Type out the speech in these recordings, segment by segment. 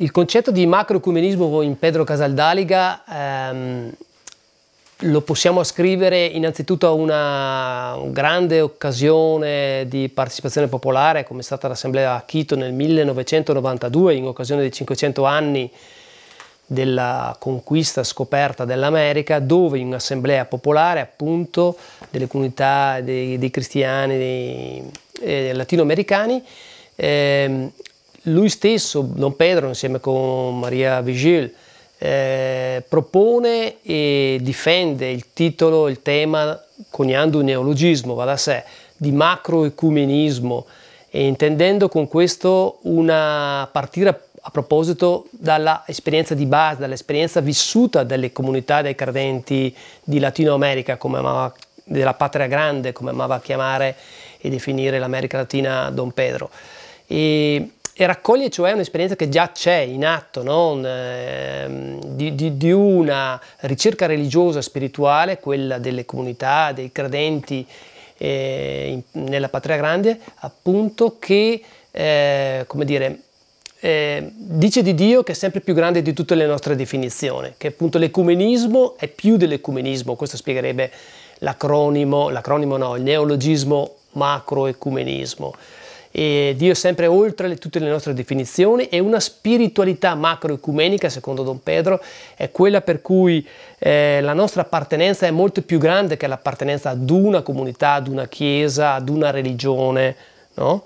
Il concetto di macroecumenismo in Pedro Casaldaliga ehm, lo possiamo ascrivere innanzitutto a una, grande occasione di partecipazione popolare come è stata l'assemblea a Quito nel 1992 in occasione dei 500 anni della conquista scoperta dell'America dove in un'assemblea popolare appunto delle comunità dei, dei cristiani dei, eh, latinoamericani ehm, lui stesso, Don Pedro, insieme con Maria Vigil, eh, propone e difende il titolo, il tema, coniando un neologismo, va da sé, di macroecumenismo, e intendendo con questo una partire a proposito dall'esperienza di base, dall'esperienza vissuta delle comunità dei credenti di Latino America, come amava, della patria grande, come amava chiamare e definire l'America Latina Don Pedro. E e raccoglie cioè un'esperienza che già c'è in atto, no? eh, di, di, di, una ricerca religiosa, spirituale, quella delle comunità, dei credenti eh, in, nella patria grande, appunto, che, eh, come dire, eh, dice di Dio che è sempre più grande di tutte le nostre definizioni, che appunto l'ecumenismo è più dell'ecumenismo, questo spiegherebbe l'acronimo, l'acronimo no, il neologismo macroecumenismo e Dio è sempre oltre le, tutte le nostre definizioni e una spiritualità macroecumenica, secondo Don Pedro, è quella per cui eh, la nostra appartenenza è molto più grande che l'appartenenza ad una comunità, ad una chiesa, ad una religione. No?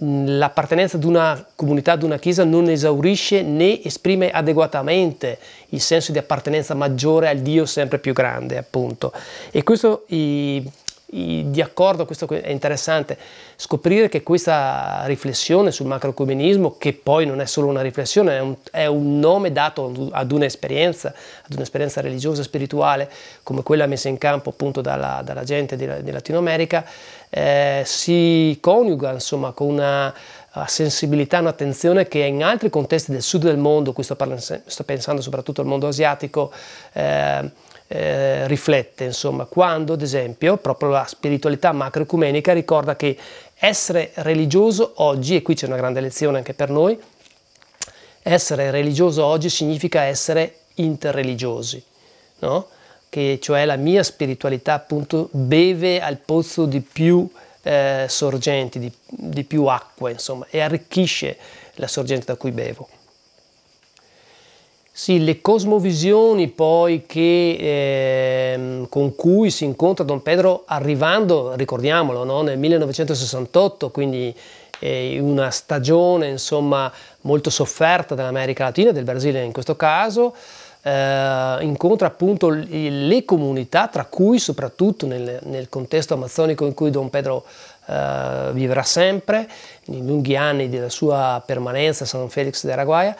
L'appartenenza ad una comunità, ad una chiesa non esaurisce né esprime adeguatamente il senso di appartenenza maggiore al Dio sempre più grande, appunto. E questo... I, di accordo, questo è interessante, scoprire che questa riflessione sul macroecumenismo, che poi non è solo una riflessione, è un, è un nome dato ad un'esperienza, ad un'esperienza religiosa e spirituale come quella messa in campo appunto dalla, dalla gente di, di Latino America, eh, si coniuga insomma con una sensibilità, un'attenzione che in altri contesti del sud del mondo, qui sto, parlando, sto pensando soprattutto al mondo asiatico, eh, eh, riflette, insomma, quando ad esempio proprio la spiritualità macroecumenica ricorda che essere religioso oggi, e qui c'è una grande lezione anche per noi, essere religioso oggi significa essere interreligiosi, no? che cioè la mia spiritualità appunto beve al pozzo di più eh, sorgenti, di, di più acqua, insomma, e arricchisce la sorgente da cui bevo. Sì, le cosmovisioni poi che, eh, con cui si incontra Don Pedro arrivando, ricordiamolo, no? nel 1968, quindi eh, una stagione insomma, molto sofferta dell'America Latina, del Brasile in questo caso, eh, incontra appunto le comunità, tra cui soprattutto nel, nel contesto amazzonico in cui Don Pedro eh, vivrà sempre, nei lunghi anni della sua permanenza a San Felix dell'Araguaia,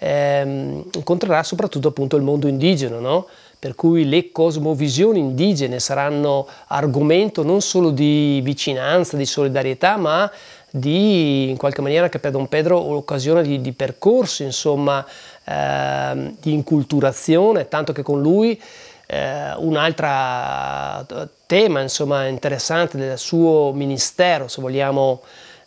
ehm, incontrerà soprattutto appunto il mondo indigeno, no? per cui le cosmovisioni indigene saranno argomento non solo di vicinanza, di solidarietà, ma di in qualche maniera anche per Don Pedro l'occasione di, di percorsi, insomma, ehm, di inculturazione, tanto che con lui eh, un altro eh, tema insomma, interessante del suo ministero, se vogliamo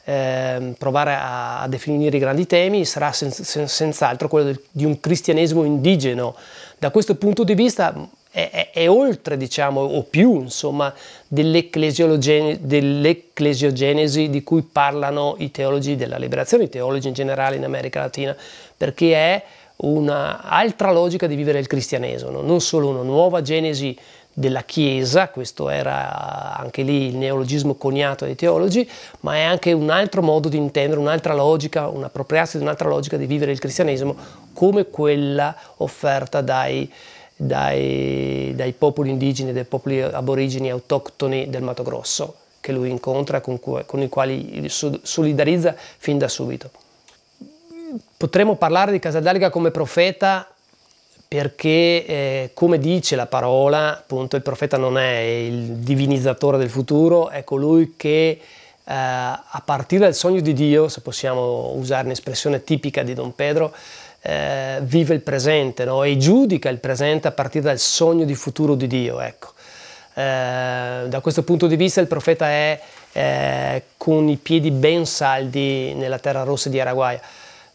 eh, provare a, a, definire i grandi temi sarà sen, sen, senz'altro quello del, di un cristianesimo indigeno. Da questo punto di vista mm, è, è, è oltre, diciamo, o più, insomma, dell'ecclesiogenesi, dell'ecclesiogenesi di cui parlano i teologi della liberazione, i teologi in generale in America Latina, perché è un'altra logica di vivere il cristianesimo, non solo una nuova genesi della Chiesa, questo era anche lì il neologismo coniato dai teologi, ma è anche un altro modo di intendere, un'altra logica, un appropriarsi di un'altra logica di vivere il cristianesimo come quella offerta dai, dai, dai popoli indigeni, dai popoli aborigeni autoctoni del Mato Grosso, che lui incontra, con, cui, con i quali solidarizza fin da subito. Potremmo parlare di Casaldarga come profeta perché eh, come dice la parola, appunto il profeta non è il divinizzatore del futuro, è colui che eh, a partire dal sogno di Dio, se possiamo usare un'espressione tipica di Don Pedro, eh, vive il presente no? e giudica il presente a partire dal sogno di futuro di Dio. Ecco. Eh, da questo punto di vista il profeta è eh, con i piedi ben saldi nella terra rossa di Araguaia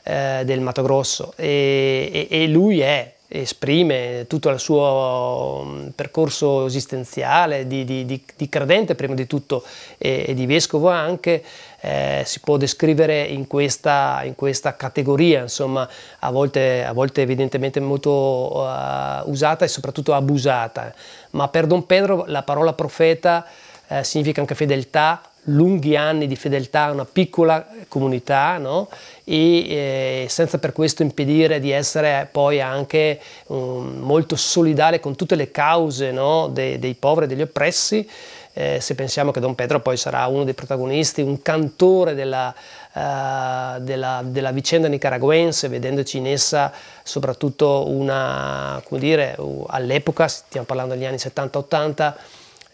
eh, del Mato Grosso e, e, e lui è esprime tutto il suo mm, percorso esistenziale di, di, di, di credente prima di tutto e, e di vescovo anche, eh, si può descrivere in questa, in questa categoria, insomma, a volte, a volte evidentemente molto uh, usata e soprattutto abusata. Ma per Don Pedro la parola profeta eh, significa anche fedeltà, lunghi anni di fedeltà a una piccola comunità no? e eh, senza per questo impedire di essere poi anche um, molto solidale con tutte le cause no? De, dei poveri e degli oppressi. Eh, se pensiamo che Don Pedro poi sarà uno dei protagonisti, un cantore della, eh, della, della vicenda nicaraguense, vedendoci in essa soprattutto una, come dire, all'epoca, stiamo parlando degli anni 70-80,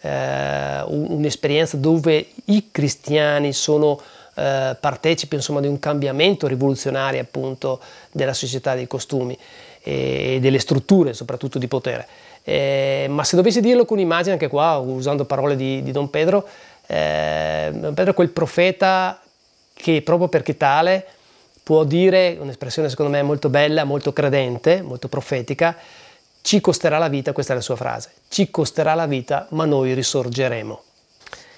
eh, un'esperienza dove i cristiani sono eh, partecipi insomma, di un cambiamento rivoluzionario appunto della società dei costumi e delle strutture soprattutto di potere. Eh, ma se dovessi dirlo con un'immagine, anche qua usando parole di, di Don Pedro, eh, Don Pedro è quel profeta che proprio perché tale può dire, un'espressione secondo me molto bella, molto credente, molto profetica, ci costerà la vita, questa è la sua frase, ci costerà la vita ma noi risorgeremo.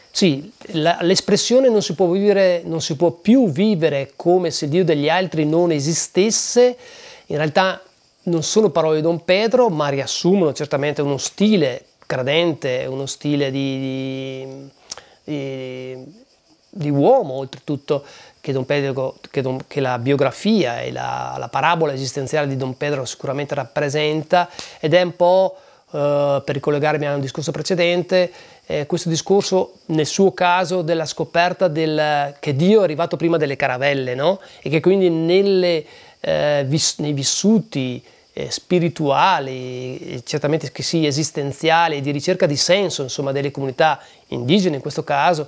Sì, la, l'espressione non si, può vivere, non si può più vivere come se Dio degli altri non esistesse, in realtà non sono parole di Don Pedro, ma riassumono certamente uno stile credente, uno stile di, di, di di uomo, oltretutto che, Pedro, che, Don, che la biografia e la, la, parabola esistenziale di Don Pedro sicuramente rappresenta ed è un po', eh, per ricollegarmi a un discorso precedente, eh, questo discorso nel suo caso della scoperta del, che Dio è arrivato prima delle caravelle no? e che quindi nelle, eh, vis, nei vissuti eh, spirituali, eh, certamente che sì, esistenziali, di ricerca di senso, insomma, delle comunità indigene in questo caso,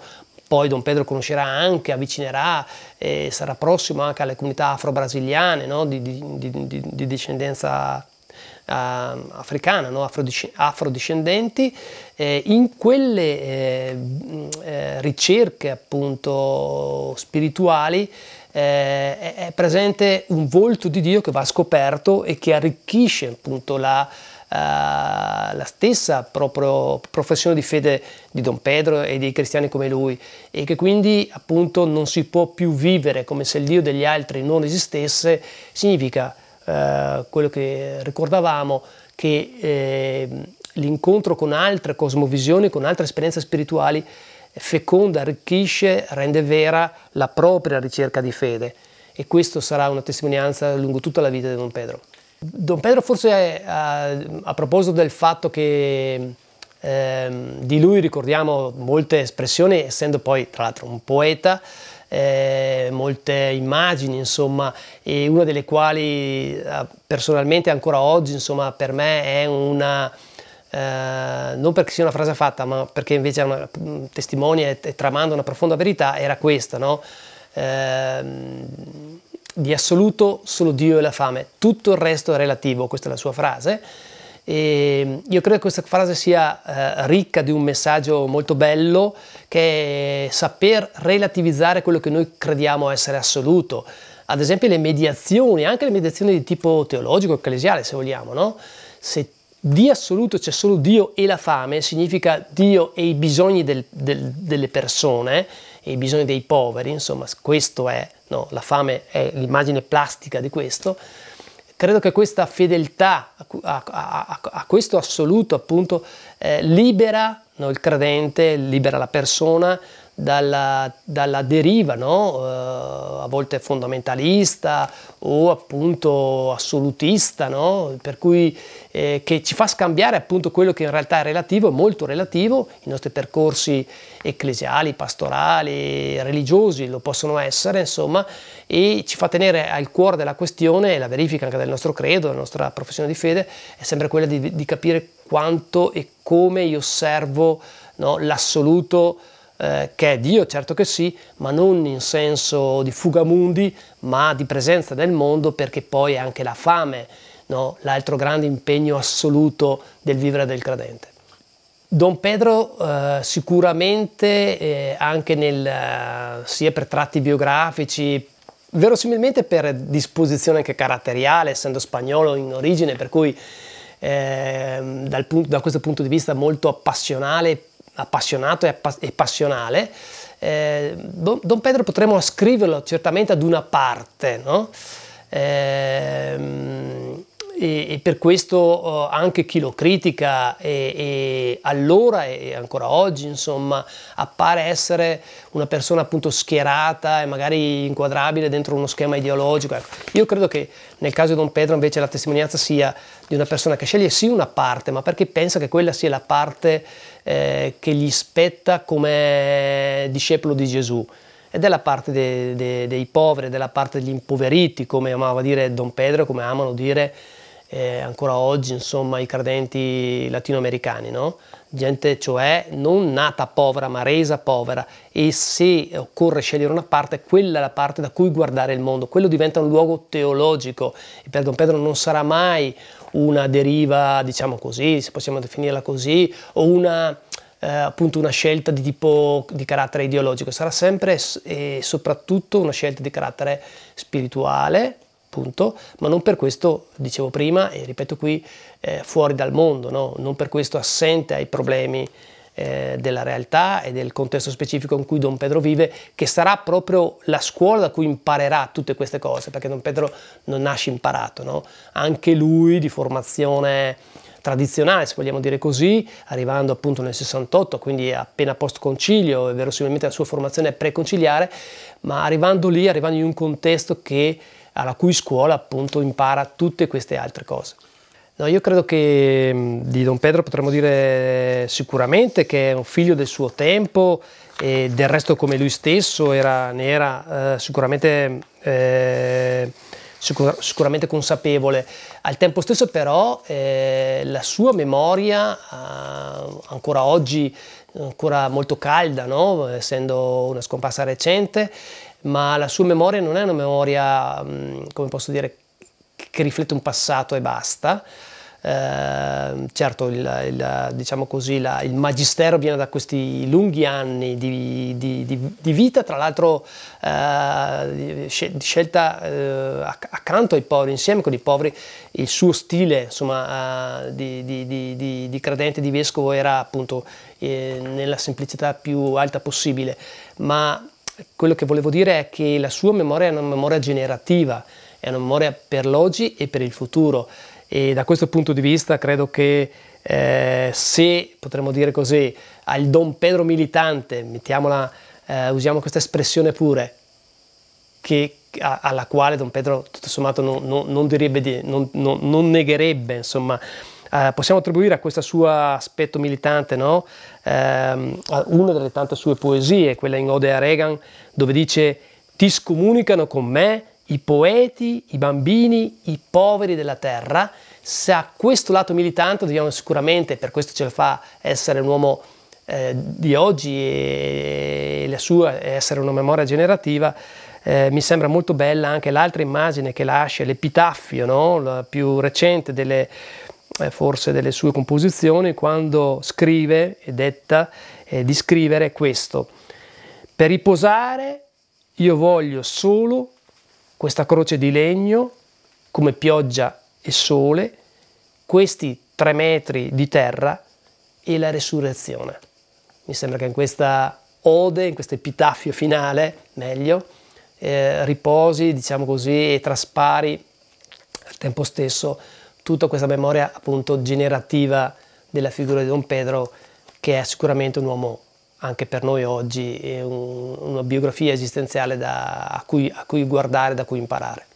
poi Don Pedro conoscerà anche, avvicinerà e sarà prossimo anche alle comunità afro-brasiliane no? di, di, di, di, discendenza uh, africana, no? afrodiscendenti, eh, in quelle eh, eh, ricerche appunto spirituali eh, è presente un volto di Dio che va scoperto e che arricchisce appunto la, eh, la stessa proprio professione di fede di Don Pedro e dei cristiani come lui e che quindi appunto non si può più vivere come se il Dio degli altri non esistesse, significa eh, quello che ricordavamo che eh, l'incontro con altre cosmovisioni, con altre esperienze spirituali feconda, arricchisce, rende vera la propria ricerca di fede e questo sarà una testimonianza lungo tutta la vita di Don Pedro. Don Pedro forse a, eh, a proposito del fatto che eh, di lui ricordiamo molte espressioni, essendo poi tra l'altro un poeta, eh, molte immagini, insomma, e una delle quali eh, personalmente ancora oggi, insomma, per me è una, eh, non perché sia una frase fatta, ma perché invece è una, mm, testimonia e tramanda una profonda verità, era questa, no? Eh, di assoluto solo Dio e la fame, tutto il resto è relativo, questa è la sua frase. E io credo che questa frase sia eh, ricca di un messaggio molto bello che è saper relativizzare quello che noi crediamo essere assoluto. Ad esempio le mediazioni, anche le mediazioni di tipo teologico, ecclesiale se vogliamo, no? Se di assoluto c'è solo Dio e la fame, significa Dio e i bisogni del, del, delle persone, i bisogni dei poveri, insomma questo è, no, la fame è l'immagine plastica di questo, credo che questa fedeltà a, a, a questo assoluto appunto eh, libera no, il credente, libera la persona dalla, dalla deriva, no? eh, a volte fondamentalista o appunto assolutista, no? per cui eh, che ci fa scambiare appunto quello che in realtà è relativo, è molto relativo, i nostri percorsi ecclesiali, pastorali, religiosi lo possono essere, insomma, e ci fa tenere al cuore della questione, e la verifica anche del nostro credo, della nostra professione di fede, è sempre quella di, di capire quanto e come io osservo no? l'assoluto eh, che è Dio, certo che sì, ma non in senso di fugamundi, ma di presenza del mondo, perché poi è anche la fame, no? l'altro grande impegno assoluto del vivere del credente. Don Pedro eh, sicuramente eh, anche nel, eh, sia per tratti biografici, verosimilmente per disposizione anche caratteriale, essendo spagnolo in origine, per cui eh, dal, da questo punto di vista molto appassionale, appassionato e, passionale, eh, Don Pedro potremmo ascriverlo certamente ad una parte, no? eh, e, e per questo eh, anche chi lo critica e, e allora e ancora oggi insomma appare essere una persona appunto schierata e magari inquadrabile dentro uno schema ideologico. Ecco, io credo che nel caso di Don Pedro invece la testimonianza sia di una persona che sceglie sì una parte ma perché pensa che quella sia la parte eh, che gli spetta come discepolo di Gesù ed è la parte de, de, dei poveri, della parte degli impoveriti, come amava dire Don Pedro, come amano dire eh, ancora oggi insomma, i credenti latinoamericani, no? gente cioè non nata povera ma resa povera e se occorre scegliere una parte, quella è la parte da cui guardare il mondo, quello diventa un luogo teologico e per Don Pedro non sarà mai una deriva, diciamo così, se possiamo definirla così, o una... Eh, appunto una scelta di tipo di carattere ideologico, sarà sempre e soprattutto una scelta di carattere spirituale, punto, ma non per questo, dicevo prima e ripeto qui, eh, fuori dal mondo, no? non per questo assente ai problemi eh, della realtà e del contesto specifico in cui Don Pedro vive, che sarà proprio la scuola da cui imparerà tutte queste cose, perché Don Pedro non nasce imparato, no? anche lui di formazione tradizionale, se vogliamo dire così, arrivando appunto nel 68, quindi appena post concilio, e verosimilmente la sua formazione è preconciliare, ma arrivando lì, arrivando in un contesto che alla cui scuola appunto impara tutte queste altre cose. No, io credo che mm, di Don Pedro potremmo dire sicuramente che è un figlio del suo tempo e del resto come lui stesso era, ne era eh, sicuramente, eh, sicur sicuramente, consapevole. Al tempo stesso però eh, la sua memoria eh, ancora oggi ancora molto calda, no? essendo una scomparsa recente, ma la sua memoria non è una memoria, mm, come posso dire, che riflette un passato e basta. Eh, certo, il, il, diciamo così, la, il, magistero viene da questi lunghi anni di, di, di, di vita, tra l'altro eh, scelta eh, accanto ai poveri, insieme con i poveri, il suo stile insomma, eh, di, credente, di vescovo era appunto eh, nella semplicità più alta possibile, ma quello che volevo dire è che la sua memoria è una memoria generativa, è una memoria per l'oggi e per il futuro e da questo punto di vista credo che eh, se potremmo dire così al Don Pedro militante, mettiamola, eh, usiamo questa espressione pure, che, a, alla quale Don Pedro tutto sommato non, non, non, direbbe, non negherebbe, insomma, eh, possiamo attribuire a questo suo aspetto militante no? eh, una delle tante sue poesie, quella in Ode a Reagan, dove dice ti scomunicano con me i poeti, i bambini, i poveri della terra. Se ha questo lato militante dobbiamo sicuramente, per questo ce lo fa essere un uomo eh, di oggi e la sua essere una memoria generativa, eh, mi sembra molto bella anche l'altra immagine che lascia, l'epitaffio, no? la più recente delle, eh, forse delle sue composizioni quando scrive e detta eh, di scrivere questo. Per riposare io voglio solo questa croce di legno come pioggia e sole, questi tre metri di terra e la resurrezione. Mi sembra che in questa ode, in questo epitaffio finale, meglio, eh, riposi, diciamo così, e traspari al tempo stesso tutta questa memoria appunto generativa della figura di Don Pedro che è sicuramente un uomo anche per noi oggi, è un, una biografia esistenziale da, a, cui, a cui guardare, da cui imparare.